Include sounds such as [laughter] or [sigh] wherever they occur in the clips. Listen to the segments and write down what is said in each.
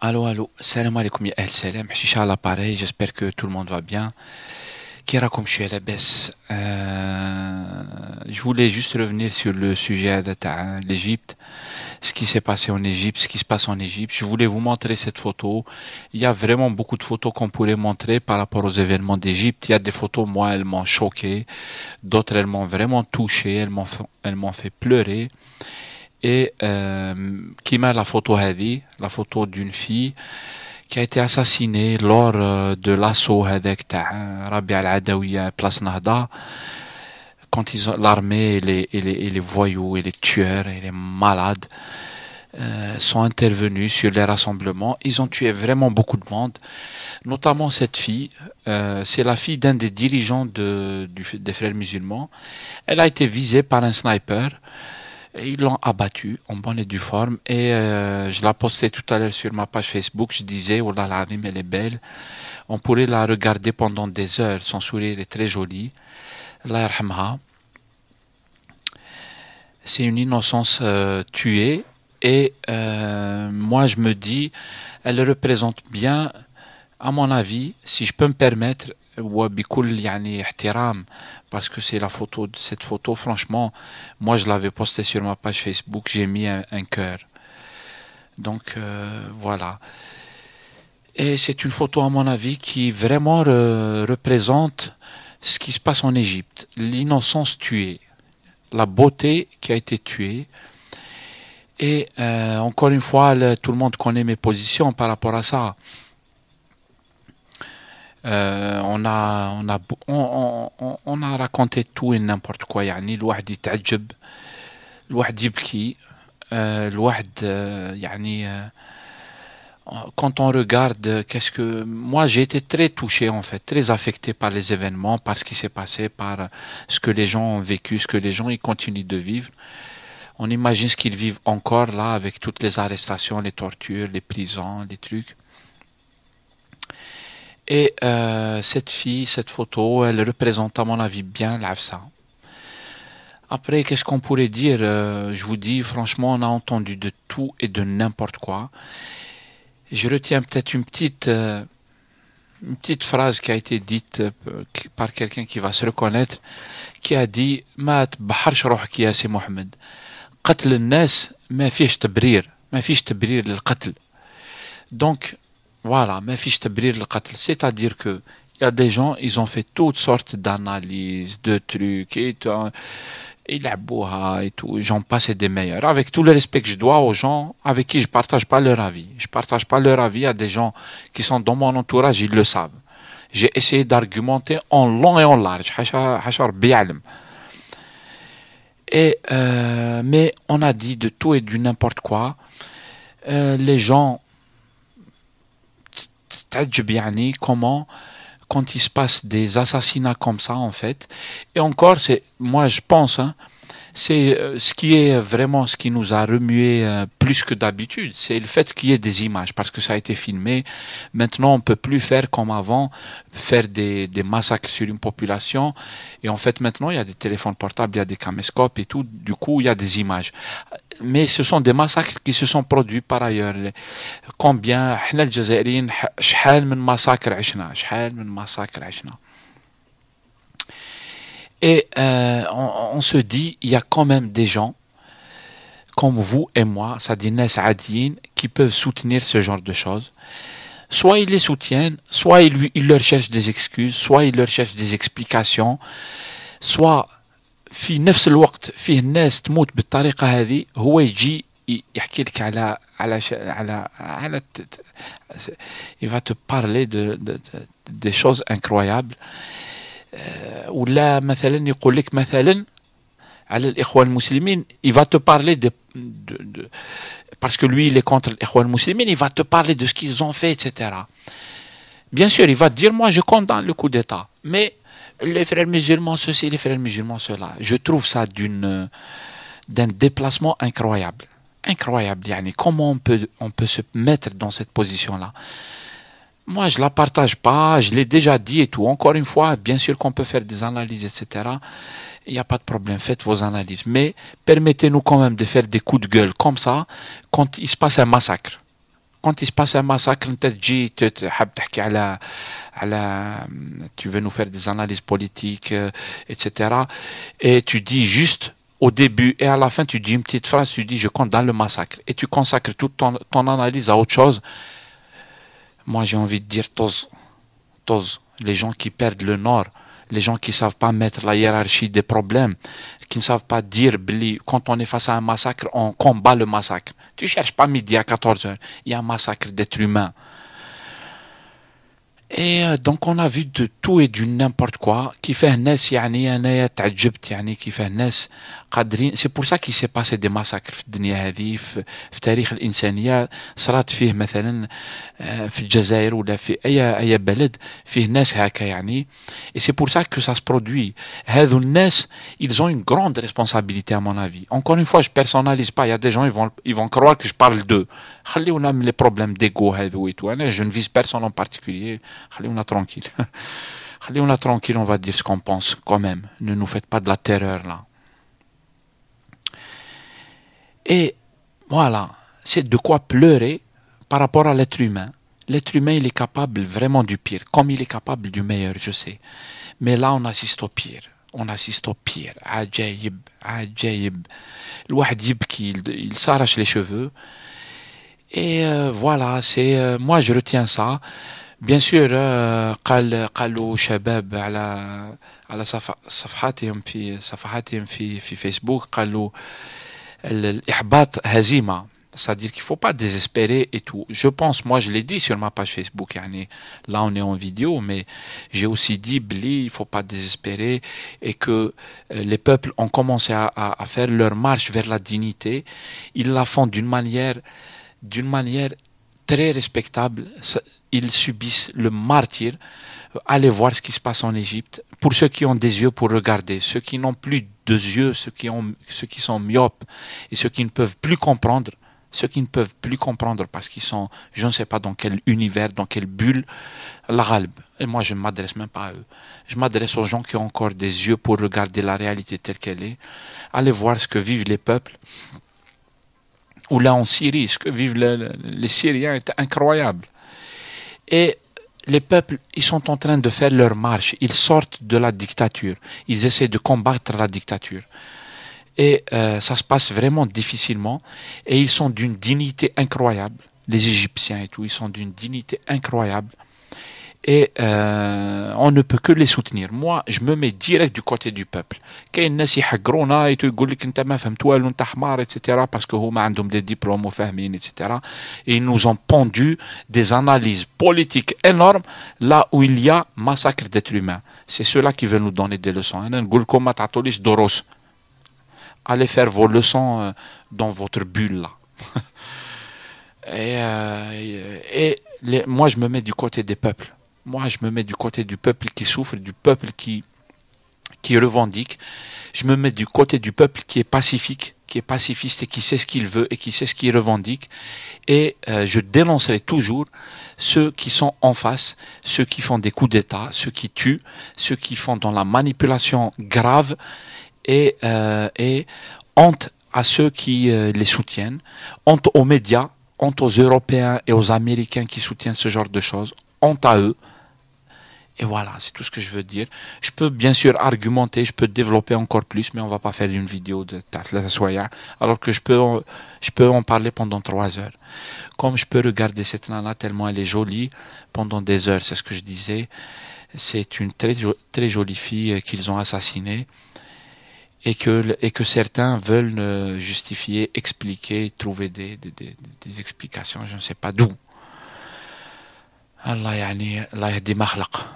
Allô, allô, salam alaikum, ya salam, chicha l'appareil, j'espère que tout le monde va bien. Kira, comme je suis à baisse, je voulais juste revenir sur le sujet de l'Egypte, ce qui s'est passé en Égypte, ce qui se passe en Égypte. Je voulais vous montrer cette photo. Il y a vraiment beaucoup de photos qu'on pourrait montrer par rapport aux événements d'Égypte. Il y a des photos, moi, elles m'ont choqué, d'autres, elles m'ont vraiment touché, elles m'ont fait pleurer. Et euh, qui met la photo Hadi, la photo d'une fille qui a été assassinée lors euh, de l'assaut Hadek Rabi al-Adawiya, place Nahda, quand l'armée et les, les, les, voyous et les tueurs et les malades euh, sont intervenus sur les rassemblements, ils ont tué vraiment beaucoup de monde, notamment cette fille, c'est la fille d'un des dirigeants de, du, des frères musulmans, elle a été visée par un sniper, ils l'ont abattu en bonne et due forme. Et euh, je la postais tout à l'heure sur ma page Facebook. Je disais, oh là là, elle est belle. On pourrait la regarder pendant des heures. Son sourire est très joli. La C'est une innocence euh, tuée. Et euh, moi, je me dis, elle représente bien, à mon avis, si je peux me permettre, parce que c'est la photo de cette photo franchement moi je l'avais postée sur ma page Facebook j'ai mis un, cœur donc euh, voilà et c'est une photo à mon avis qui vraiment représente ce qui se passe en Égypte l'innocence tuée la beauté qui a été tuée et euh, encore une fois tout le monde connaît mes positions par rapport à ça euh, on a raconté tout et n'importe quoi. et n'importe quoi يعني الواحد يتعجب quand on regarde, qu'est-ce que moi j'ai été très touché en fait, très affecté par les événements, par ce qui s'est passé, par ce que les gens ont vécu, ce que les gens ils continuent de vivre. On imagine ce qu'ils vivent encore là avec toutes les arrestations, les tortures, les prisons, les trucs. Et euh, cette fille, cette photo, elle représente à mon avis bien l'AFSA. Après, qu'est-ce qu'on pourrait dire euh, Je vous dis, franchement, on a entendu de tout et de n'importe quoi. Je retiens peut-être une petite, euh, une petite phrase qui a été dite par quelqu'un qui va se reconnaître, qui a dit Mat baharsh muhammad »« يا سي محمد قتل ma tabrir »« Ma tabrir le Donc voilà, mais te le C'est-à-dire que il y a des gens, ils ont fait toutes sortes d'analyses, de trucs, et il a et tout. J'en passe des meilleurs. Avec tout le respect que je dois aux gens avec qui je partage pas leur avis. Je partage pas leur avis à des gens qui sont dans mon entourage, ils le savent. J'ai essayé d'argumenter en long et en large. Et, euh, mais on a dit de tout et du n'importe quoi. Euh, les gens comment quand il se passe des assassinats comme ça en fait et encore c'est moi je pense hein, c'est euh, ce qui est vraiment ce qui nous a remué euh, plus que d'habitude, c'est le fait qu'il y ait des images, parce que ça a été filmé. Maintenant, on peut plus faire comme avant, faire des, des massacres sur une population. Et en fait, maintenant, il y a des téléphones portables, il y a des caméscopes et tout. Du coup, il y a des images mais ce sont des massacres qui se sont produits par ailleurs. Combien, massacre Et euh, on, se dit, il y a quand même des gens comme vous et moi, cest à qui peuvent soutenir ce genre de choses. Soit ils les soutiennent, soit ils, ils leur cherchent des excuses, soit ils leur cherchent des explications, soit il va te parler de, choses incroyables euh, il va te parler de, parce que lui il est contre il va te parler de ce qu'ils ont fait etc bien sûr il va dire moi je condamne le coup d'état mais les frères musulmans ceci, les frères musulmans cela. Je trouve ça d'une, d'un déplacement incroyable. Incroyable, yannick, Comment on peut, on peut se mettre dans cette position-là Moi, je la partage pas, je l'ai déjà dit et tout. Encore une fois, bien sûr qu'on peut faire des analyses, etc. Il n'y a pas de problème, faites vos analyses. Mais permettez-nous quand même de faire des coups de gueule comme ça quand il se passe un massacre. Quand il se passe un massacre, tu te tu veux nous faire des analyses politiques, euh, etc. Et tu dis juste au début et à la fin, tu dis une petite phrase, tu dis je condamne le massacre. Et tu consacres toute ton, analyse à autre chose. Moi, j'ai envie de dire tos, tos, les gens qui perdent le nord, les gens qui ne savent pas mettre la hiérarchie des problèmes, qui ne savent pas dire, quand on est face à un massacre, on combat le massacre. Tu cherches pas midi à 14 heures. Il y a un massacre d'êtres humains. Et euh, donc on a vu de tout et du n'importe quoi. Qui fait un nas, يعني أنايا qui c'est pour ça سا s'est passé des دي et c'est pour ça que ça se produit ils ont une grande responsabilité à mon avis encore une fois je personnalise pas il y a des gens ils vont ils vont croire que je parle d'eux les problèmes je ne vise personne en particulier tranquille [laughs] tranquille on va dire ce qu'on pense quand même ne nous faites pas de la terreur là et voilà, c'est de quoi pleurer par rapport à l'être humain. L'être humain, il est capable vraiment du pire, comme il est capable du meilleur, je sais. Mais là, on assiste au pire. On assiste au pire. ajayib. ajayib. L'ouadib qui il, il s'arrache les cheveux. Et euh, voilà, c'est euh, moi je retiens ça. Bien sûr, قال قالوا شباب على على صفحاتهم في صفحاتهم l'ihbat C'est-à-dire qu'il faut pas désespérer et tout. Je pense, moi je l'ai dit sur ma page Facebook, là on est en vidéo, mais j'ai aussi dit, Bli, il faut pas désespérer et que euh, les peuples ont commencé à, faire leur marche vers la dignité. Ils la font d'une manière, d'une manière très respectables, ils subissent le martyr. Allez voir ce qui se passe en Égypte. Pour ceux qui ont des yeux pour regarder, ceux qui n'ont plus de yeux, ceux qui, ont, ceux qui sont myopes et ceux qui ne peuvent plus comprendre, ceux qui ne peuvent plus comprendre parce qu'ils sont, je ne sais pas dans quel univers, dans quelle bulle, l'arabe, Et moi, je ne m'adresse même pas à eux. Je m'adresse aux gens qui ont encore des yeux pour regarder la réalité telle qu'elle est. Allez voir ce que vivent les peuples ou là en Syrie, ce que vivent les, Syriens est incroyable. Et les peuples, ils sont en train de faire leur marche. Ils sortent de la dictature. Ils essaient de combattre la dictature. Et euh, ça se passe vraiment difficilement. Et ils sont d'une dignité incroyable. Les Égyptiens et tout, ils sont d'une dignité incroyable et euh, on ne peut que les soutenir. Moi, je me mets direct du côté du peuple. Parce que des etc et ils nous ont pendu des analyses politiques énormes là où il y a massacre d'êtres humains. C'est cela qui veut nous donner des leçons. Hein, Allez faire vos leçons euh, dans votre bulle là. [laughs] Euh, et, et moi je me mets du côté des peuples. Moi, je me mets du côté du peuple qui souffre, du peuple qui, qui revendique. Je me mets du côté du peuple qui est pacifique, qui est pacifiste et qui sait ce qu'il veut et qui sait ce qu'il revendique. Et euh, je dénoncerai toujours ceux qui sont en face, ceux qui font des coups d'État, ceux qui tuent, ceux qui font dans la manipulation grave et, euh, honte à ceux qui euh, les soutiennent, honte aux médias, honte aux Européens et aux Américains qui soutiennent ce genre de choses, honte à eux. Et voilà, c'est tout ce que je veux dire. Je peux bien sûr argumenter, je peux développer encore plus, mais on va pas faire une vidéo de Tatla Soya, alors que je peux, en, je peux en parler pendant trois heures. Comme je peux regarder cette nana tellement elle est jolie pendant des heures, c'est ce que je disais. C'est une très, très jolie fille euh, qu'ils ont assassinée et que, et que certains veulent euh, justifier, expliquer, trouver des explications, je ne sais pas d'où.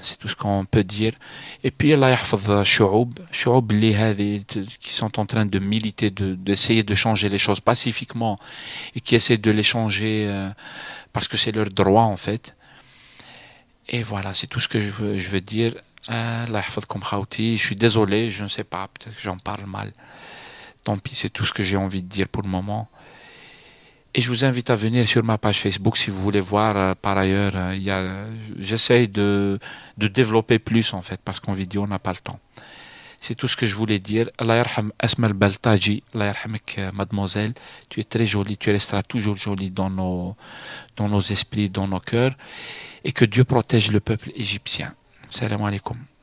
C'est tout ce qu'on peut dire. Et puis, les qui sont en train de militer, d'essayer de changer les choses pacifiquement et qui essayent de les changer euh, parce que c'est leur droit en fait. Et voilà, c'est tout ce que je veux dire. Euh, je suis désolé, je ne sais pas, peut-être que j'en parle mal. Tant pis, c'est tout ce que j'ai envie de dire pour le moment. Et je vous invite à venir sur ma page Facebook si vous voulez voir. Euh, par ailleurs, euh, il a, j'essaye de, de, développer plus en fait, parce qu'en vidéo, on n'a pas le temps. C'est tout ce que je voulais dire. Allah Asmal Baltaji, Allah euh, mademoiselle. Tu es très jolie, tu resteras toujours jolie dans nos, dans nos esprits, dans nos cœurs. Et que Dieu protège le peuple égyptien. Salam alaikum.